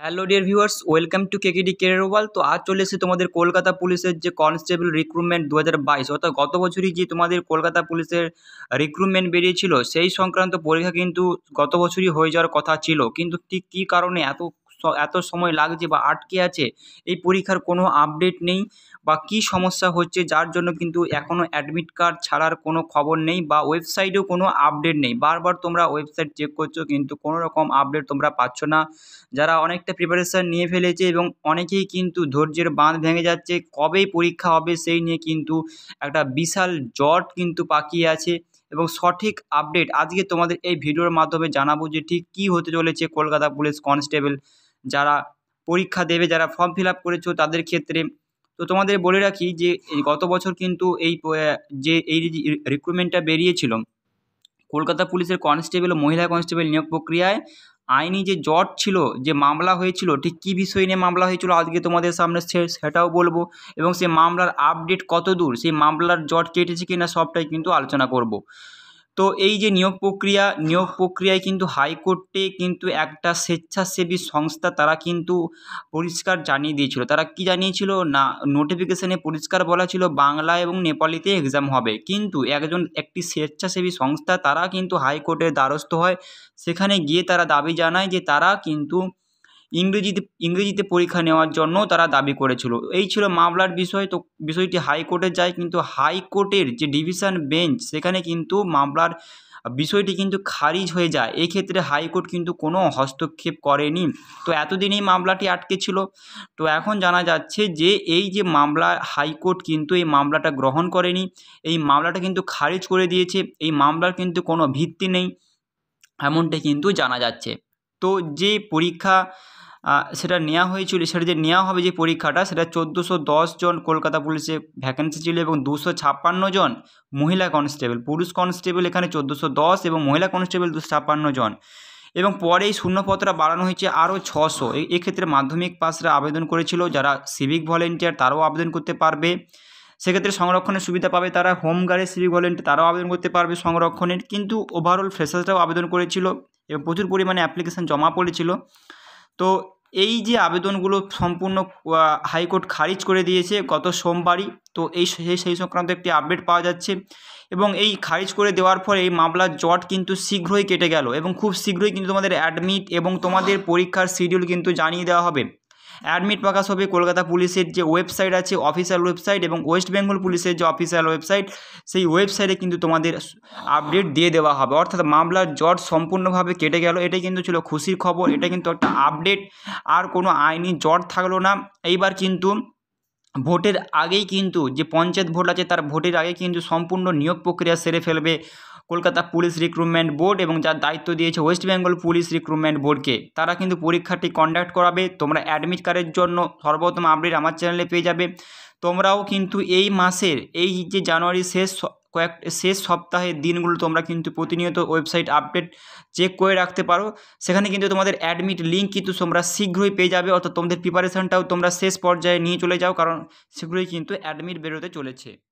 hello dear viewers welcome to KKD career wall তো আজ চলে এসেছে তোমাদের কলকাতা পুলিশের যে কনস্টেবল রিক্রুটমেন্ট দু হাজার বাইশ অর্থাৎ গত বছরই যে তোমাদের কলকাতা পুলিশের রিক্রুটমেন্ট বেরিয়েছিল সেই সংক্রান্ত পরীক্ষা কিন্তু গত বছরই হয়ে যাওয়ার কথা ছিল কিন্তু ঠিক কী কারণে এত এত সময় লাগছে বা আটকে আছে এই পরীক্ষার কোনো আপডেট নেই বা কি সমস্যা হচ্ছে যার জন্য কিন্তু এখনও অ্যাডমিট কার্ড ছাড়ার কোনো খবর নেই বা ওয়েবসাইটেও কোনো আপডেট নেই বারবার তোমরা ওয়েবসাইট চেক করছো কিন্তু কোনো রকম আপডেট তোমরা পাচ্ছ না যারা অনেকটা প্রিপারেশান নিয়ে ফেলেছে এবং অনেকেই কিন্তু ধৈর্যের বাঁধ ভেঙে যাচ্ছে কবে পরীক্ষা হবে সেই নিয়ে কিন্তু একটা বিশাল জট কিন্তু পাকিয়ে আছে এবং সঠিক আপডেট আজকে তোমাদের এই ভিডিওর মাধ্যমে জানাবো যে ঠিক কী হতে চলেছে কলকাতা পুলিশ কনস্টেবল যারা পরীক্ষা দেবে যারা ফর্ম ফিল আপ করেছো তাদের ক্ষেত্রে তো তোমাদের বলে রাখি যে গত বছর কিন্তু এই যে এই রিক্রুটমেন্টটা বেরিয়েছিল কলকাতা পুলিশের কনস্টেবল ও মহিলা কনস্টেবল নিয়োগ প্রক্রিয়ায় আইনি যে জট ছিল যে মামলা হয়েছিল ঠিক কী বিষয় নিয়ে মামলা হয়েছিল আজকে তোমাদের সামনে সেটাও বলবো এবং সেই মামলার আপডেট কত দূর সেই মামলার জট কেটেছে কিনা সবটাই কিন্তু আলোচনা করব তো এই যে নিয়োগ প্রক্রিয়া নিয়োগ প্রক্রিয়ায় কিন্তু হাইকোর্টে কিন্তু একটা স্বেচ্ছাসেবী সংস্থা তারা কিন্তু পরিষ্কার জানিয়ে দিয়েছিল তারা কি জানিয়েছিল না নোটিফিকেশানে পরিষ্কার বলা ছিল বাংলা এবং নেপালিতে এক্সাম হবে কিন্তু একজন একটি স্বেচ্ছাসেবী সংস্থা তারা কিন্তু হাইকোর্টের দ্বারস্থ হয় সেখানে গিয়ে তারা দাবি জানায় যে তারা কিন্তু ইংরেজিতে ইংরেজিতে পরীক্ষা নেওয়ার জন্য তারা দাবি করেছিল এই ছিল মামলার বিষয় তো বিষয়টি হাইকোর্টে যায় কিন্তু হাইকোর্টের যে ডিভিশন বেঞ্চ সেখানে কিন্তু মামলার বিষয়টি কিন্তু খারিজ হয়ে যায় এই ক্ষেত্রে হাইকোর্ট কিন্তু কোনো হস্তক্ষেপ করেনি তো এতদিন এই মামলাটি আটকে ছিল তো এখন জানা যাচ্ছে যে এই যে মামলা হাইকোর্ট কিন্তু এই মামলাটা গ্রহণ করেনি এই মামলাটা কিন্তু খারিজ করে দিয়েছে এই মামলার কিন্তু কোনো ভিত্তি নেই এমনটা কিন্তু জানা যাচ্ছে তো যে পরীক্ষা সেটা নেওয়া হয়েছিল সেটা যে নেওয়া হবে যে পরীক্ষাটা সেটা চোদ্দোশো জন কলকাতা পুলিশে ভ্যাকেন্সি ছিল এবং দুশো জন মহিলা কনস্টেবল পুরুষ কনস্টেবল এখানে চোদ্দোশো এবং মহিলা কনস্টেবল দুশো জন এবং পরে এই শূন্যপত্রটা বাড়ানো হয়েছে আরও ছশো এক্ষেত্রে মাধ্যমিক পাশরা আবেদন করেছিল যারা সিভিক ভলেন্টিয়ার তারাও আবেদন করতে পারবে সেক্ষেত্রে সংরক্ষণের সুবিধা পাবে তারা হোমগার্ডের সিভিক ভলেন্টিয়ার তারাও আবেদন করতে পারবে সংরক্ষণের কিন্তু ওভারঅল ফ্রেশার্সরাও আবেদন করেছিল এবং প্রচুর পরিমাণে অ্যাপ্লিকেশান জমা পড়েছিল তো এই যে আবেদনগুলো সম্পূর্ণ হাইকোর্ট খারিজ করে দিয়েছে গত সোমবারই তো এই সেই সংক্রান্ত একটি আপডেট পাওয়া যাচ্ছে এবং এই খারিজ করে দেওয়ার পরে এই মামলার জট কিন্তু শীঘ্রই কেটে গেল এবং খুব শীঘ্রই কিন্তু তোমাদের অ্যাডমিট এবং তোমাদের পরীক্ষার শিডিউল কিন্তু জানিয়ে দেওয়া হবে অ্যাডমিট প্রকাশ হবে কলকাতা পুলিশের যে ওয়েবসাইট আছে অফিসিয়াল ওয়েবসাইট এবং ওয়েস্ট বেঙ্গল পুলিশের যে অফিসিয়াল ওয়েবসাইট সেই ওয়েবসাইটে কিন্তু তোমাদের আপডেট দিয়ে দেওয়া হবে অর্থাৎ মামলার জট সম্পূর্ণভাবে কেটে গেল এটা কিন্তু ছিল খুশির খবর এটা কিন্তু একটা আপডেট আর কোনো আইনি জট থাকলো না এইবার কিন্তু ভোটের আগেই কিন্তু যে পঞ্চায়েত ভোট আছে তার ভোটের আগে কিন্তু সম্পূর্ণ নিয়োগ প্রক্রিয়া সেরে ফেলবে কলকাতা পুলিশ রিক্রুটমেন্ট বোর্ড এবং যার দায়িত্ব দিয়েছে ওয়েস্ট বেঙ্গল পুলিশ রিক্রুটমেন্ট বোর্ডকে তারা কিন্তু পরীক্ষাটি কন্ডাক্ট করাবে তোমরা অ্যাডমিট কার্ডের জন্য সর্বপ্রথম আপডেট আমার চ্যানেলে পেয়ে যাবে তোমরাও কিন্তু এই মাসের এই যে জানুয়ারি শেষ কয়েক শেষ সপ্তাহের দিনগুলো তোমরা কিন্তু প্রতিনিয়ত ওয়েবসাইট আপডেট চেক করে রাখতে পারো সেখানে কিন্তু তোমাদের অ্যাডমিট লিঙ্ক কিন্তু তোমরা শীঘ্রই পেয়ে যাবে অর্থাৎ তোমাদের প্রিপারেশানটাও তোমরা শেষ পর্যায়ে নিয়ে চলে যাও কারণ শীঘ্রই কিন্তু অ্যাডমিট বেরোতে চলেছে